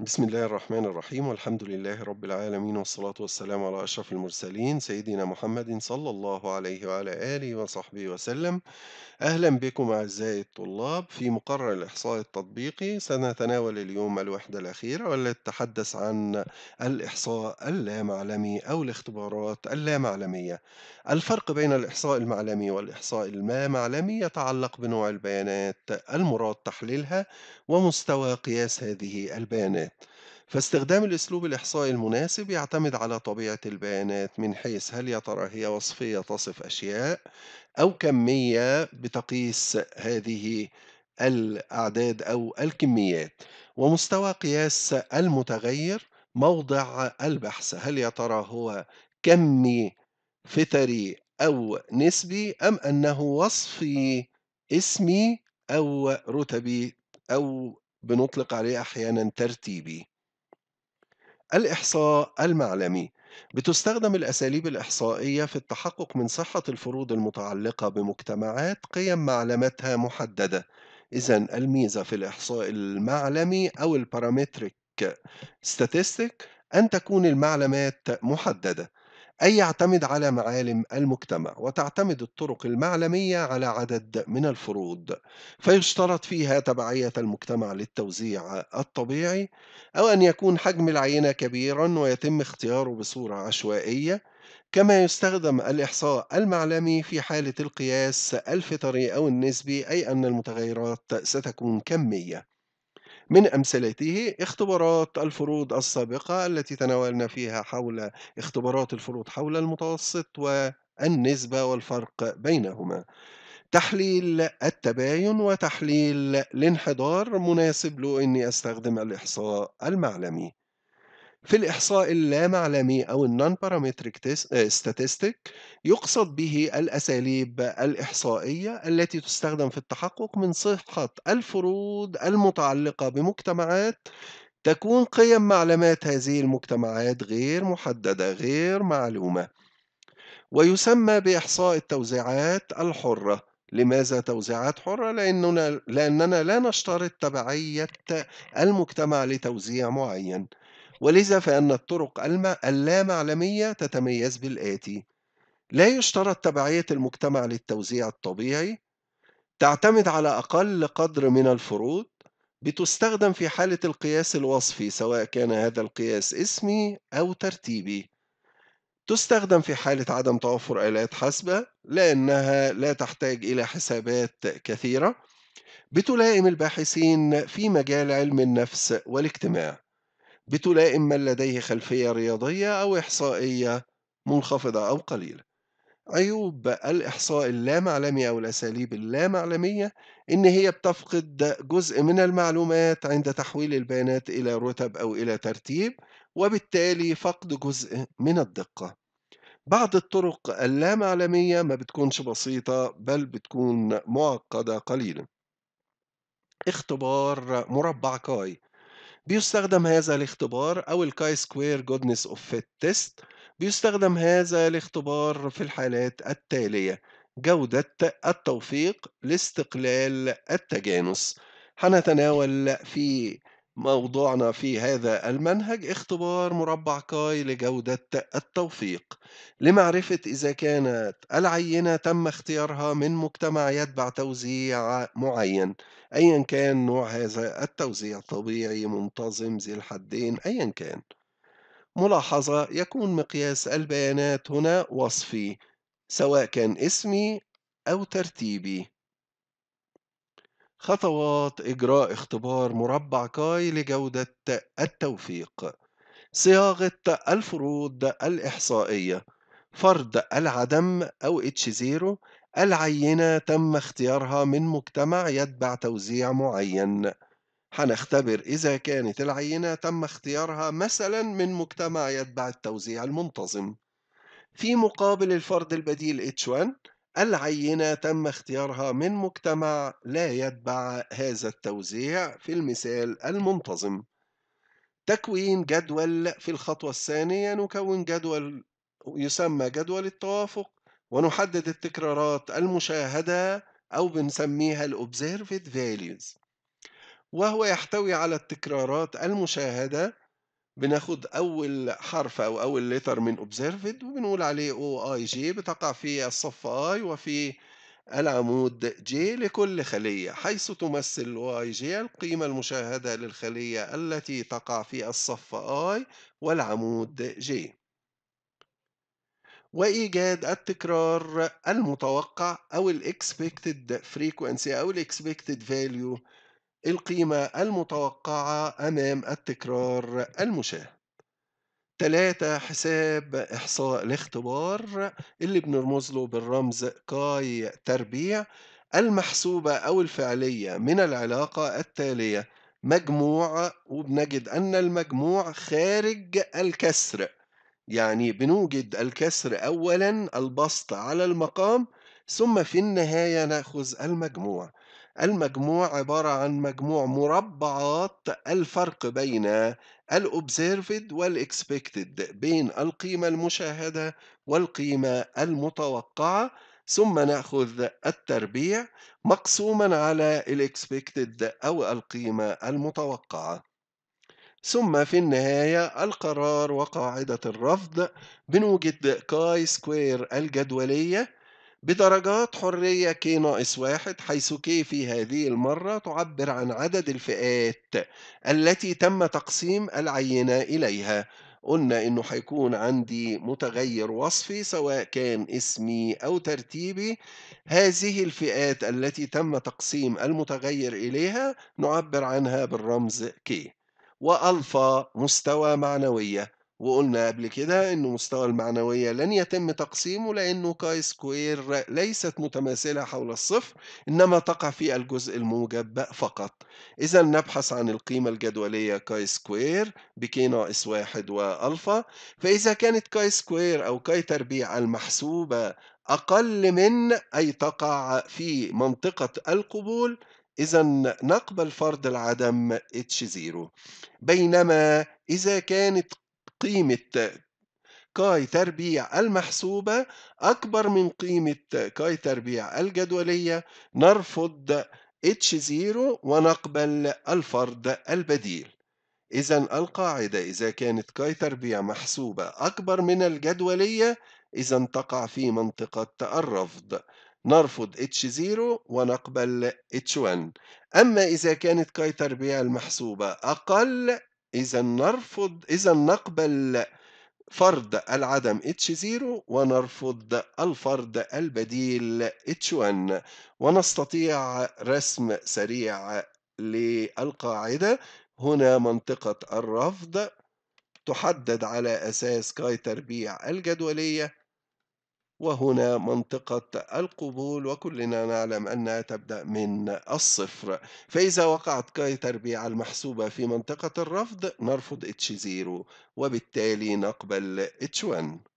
بسم الله الرحمن الرحيم والحمد لله رب العالمين والصلاة والسلام على أشرف المرسلين سيدنا محمد صلى الله عليه وعلى آله وصحبه وسلم أهلا بكم أعزائي الطلاب في مقرر الإحصاء التطبيقي سنتناول اليوم الوحدة الأخيرة والتي تتحدث عن الإحصاء اللامعلمي أو الاختبارات اللامعلمية الفرق بين الإحصاء المعلمي والإحصاء اللامعلمي يتعلق بنوع البيانات المراد تحليلها ومستوى قياس هذه البيانات فاستخدام الأسلوب الإحصائي المناسب يعتمد على طبيعة البيانات من حيث هل يا ترى هي وصفية تصف أشياء أو كمية بتقيس هذه الأعداد أو الكميات ومستوى قياس المتغير موضع البحث هل يا ترى هو كمي فتري أو نسبي أم أنه وصفي اسمي أو رتبي أو بنطلق عليه أحيانا ترتيبي الإحصاء المعلمي بتستخدم الأساليب الإحصائية في التحقق من صحة الفروض المتعلقة بمجتمعات قيم معلماتها محددة إذا الميزة في الإحصاء المعلمي أو البارامتريك statistic أن تكون المعلمات محددة أي يعتمد على معالم المجتمع وتعتمد الطرق المعلمية على عدد من الفروض فيشترط فيها تبعية المجتمع للتوزيع الطبيعي أو أن يكون حجم العينة كبيرا ويتم اختياره بصورة عشوائية كما يستخدم الإحصاء المعلمي في حالة القياس الفطري أو النسبي أي أن المتغيرات ستكون كمية من أمثلته اختبارات الفروض السابقة التي تناولنا فيها حول اختبارات الفروض حول المتوسط والنسبة والفرق بينهما تحليل التباين وتحليل الانحدار مناسب له اني استخدم الاحصاء المعلمي في الإحصاء اللامعلمي أو النون بارامتريك ستاتستيك يقصد به الأساليب الإحصائية التي تستخدم في التحقق من صحة الفروض المتعلقة بمجتمعات تكون قيم معلومات هذه المجتمعات غير محددة غير معلومة ويسمى بإحصاء التوزيعات الحرة لماذا توزيعات حرة؟ لأننا, لأننا لا نشترط تبعية المجتمع لتوزيع معين ولذا فإن الطرق اللامعلمية تتميز بالآتي لا يشترط تبعية المجتمع للتوزيع الطبيعي تعتمد على أقل قدر من الفروض بتستخدم في حالة القياس الوصفي سواء كان هذا القياس اسمي أو ترتيبي تستخدم في حالة عدم توفر آلات حاسبة لأنها لا تحتاج إلى حسابات كثيرة بتلائم الباحثين في مجال علم النفس والاجتماع بتلائم من لديه خلفية رياضية أو إحصائية منخفضة أو قليلة عيوب الإحصاء اللامعلمي أو الأساليب اللامعلمية إن هي بتفقد جزء من المعلومات عند تحويل البيانات إلى رتب أو إلى ترتيب وبالتالي فقد جزء من الدقة بعض الطرق اللامعلمية ما بتكونش بسيطة بل بتكون معقدة قليلا اختبار مربع كاي بيستخدم هذا الاختبار أو الكاي سكوير جودنس أوف فيت تيست بيستخدم هذا الاختبار في الحالات التالية جودة التوفيق لاستقلال التجانس هنتناول في موضوعنا في هذا المنهج اختبار مربع كاي لجودة التوفيق لمعرفة إذا كانت العينة تم اختيارها من مجتمع يتبع توزيع معين أيا كان نوع هذا التوزيع طبيعي منتظم ذي الحدين أيا كان ملاحظة يكون مقياس البيانات هنا وصفي سواء كان اسمي أو ترتيبي خطوات إجراء اختبار مربع كاي لجودة التوفيق صياغة الفروض الإحصائية فرض العدم أو H0 العينة تم اختيارها من مجتمع يتبع توزيع معين هنختبر إذا كانت العينة تم اختيارها مثلا من مجتمع يتبع التوزيع المنتظم في مقابل الفرد البديل H1 العينة تم اختيارها من مجتمع لا يتبع هذا التوزيع في المثال المنتظم تكوين جدول في الخطوة الثانية نكون جدول يسمى جدول التوافق ونحدد التكرارات المشاهدة أو بنسميها الobserved values وهو يحتوي على التكرارات المشاهدة بناخد أول حرف أو أول لتر من observed وبنقول عليه او اي جي بتقع في الصف اي وفي العمود J لكل خلية حيث تمثل واي جي القيمة المشاهدة للخلية التي تقع في الصف I والعمود J وإيجاد التكرار المتوقع أو الـ expected frequency أو الـ expected value القيمة المتوقعة أمام التكرار المشاه ثلاثة حساب إحصاء الاختبار اللي بنرمز له بالرمز كاي تربيع المحسوبة أو الفعلية من العلاقة التالية مجموع وبنجد أن المجموع خارج الكسر يعني بنوجد الكسر أولا البسط على المقام ثم في النهاية نأخذ المجموع المجموع عبارة عن مجموع مربعات الفرق بين الobserved والإكسبكتد بين القيمة المشاهدة والقيمة المتوقعة ثم نأخذ التربيع مقسوما على الإكسبكتد أو القيمة المتوقعة ثم في النهاية القرار وقاعدة الرفض بنوجد كاي سكوير الجدولية بدرجات حرية K ناقص واحد حيث K في هذه المرة تعبر عن عدد الفئات التي تم تقسيم العينة إليها قلنا إنه هيكون عندي متغير وصفي سواء كان اسمي أو ترتيبي هذه الفئات التي تم تقسيم المتغير إليها نعبر عنها بالرمز K وألفا مستوى معنوية وقلنا قبل كده إنه مستوى المعنوية لن يتم تقسيمه لأنه كاي سكوير ليست متماثلة حول الصفر إنما تقع في الجزء الموجب فقط إذا نبحث عن القيمة الجدولية كاي سكوير بكي ناقص واحد وألفا فإذا كانت كاي سكوير أو كاي تربيع المحسوبة أقل من أي تقع في منطقة القبول إذا نقبل فرض العدم H0 بينما إذا كانت قيمة كاي تربيع المحسوبة أكبر من قيمة كاي تربيع الجدولية نرفض H0 ونقبل الفرد البديل إذا القاعدة إذا كانت كاي تربيع محسوبة أكبر من الجدولية إذا تقع في منطقة الرفض نرفض H0 ونقبل H1 أما إذا كانت كاي تربيع المحسوبة أقل إذا نرفض إذا نقبل فرض العدم H0 ونرفض الفرض البديل H1 ونستطيع رسم سريع للقاعدة هنا منطقة الرفض تحدد على أساس كاي تربيع الجدولية وهنا منطقة القبول وكلنا نعلم أنها تبدأ من الصفر فإذا وقعت كاي تربيع المحسوبة في منطقة الرفض نرفض H0 وبالتالي نقبل H1